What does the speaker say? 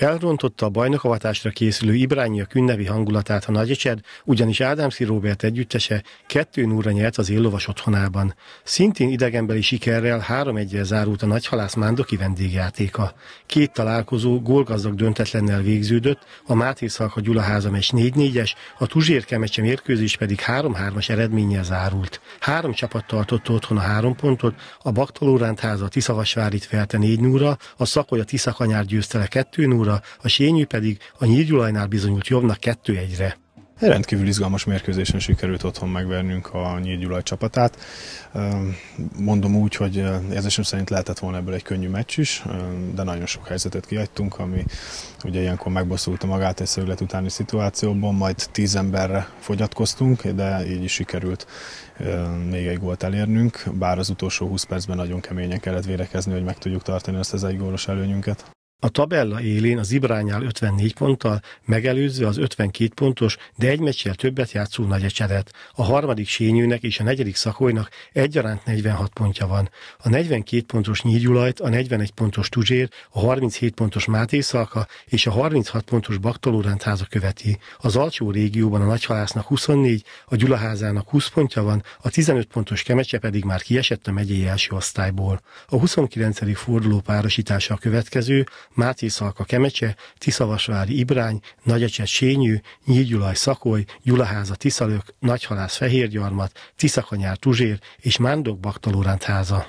Elrontotta a bajnokavatásra készülő Ibrányiak ünnepi hangulatát a nagyecsed, ugyanis Ádám Robert együttese kettő 0 nyert az éllovas otthonában. Szintén idegenbeli sikerrel 3 1 zárult a nagyhalász Mándoki vendégjátéka. Két találkozó gólgazdag döntetlennel végződött, a Máté Szalka Gyula házames 4-4-es, a Tuzsér Kemecse mérkőzés pedig 3-3-as eredménnyel zárult. Három csapat tartotta otthon a három pontot, a Baktalóránt háza Tiszavasvárit felte 4 0 a Szakolya Tiszakanyár győzte le 2 góra, a sényű pedig a nyírgyulajnál bizonyult jobbnak 2-1-re. Rendkívül izgalmas mérkőzésen sikerült otthon megvernünk a Nyírgyulaj csapatát. Mondom úgy, hogy érzésem szerint lehetett volna ebből egy könnyű meccs is, de nagyon sok helyzetet kiadtunk, ami ugye ilyenkor megbosszulta magát egy szöglet utáni szituációban, majd tíz emberre fogyatkoztunk, de így is sikerült még egy gólt elérnünk, bár az utolsó 20 percben nagyon keményen kellett vérekezni, hogy meg tudjuk tartani ezt az egy gólos előnyünket. A tabella élén az Ibrányál 54 ponttal, megelőzve az 52 pontos, de egy meccsel többet játszó Nagyecseret. A harmadik sényűnek és a negyedik Szakolynak egyaránt 46 pontja van. A 42 pontos Nyírgyulajt, a 41 pontos Tuzsér, a 37 pontos Máté Szalka és a 36 pontos Baktolórántháza követi. Az alsó régióban a Nagyhalásznak 24, a Gyulaházának 20 pontja van, a 15 pontos Kemecse pedig már kiesett a megyei első osztályból. A 29. forduló párosítása a következő, Máté Szalka Kemecse, Tiszavasvári Ibrány, Nagyecset Sényű, Nyílgyulaj Szakoly, Gyulaháza Tiszalök, Nagyhalász Fehérgyarmat, Tiszakanyár Tuzsér és Mándok Baktalóránt háza.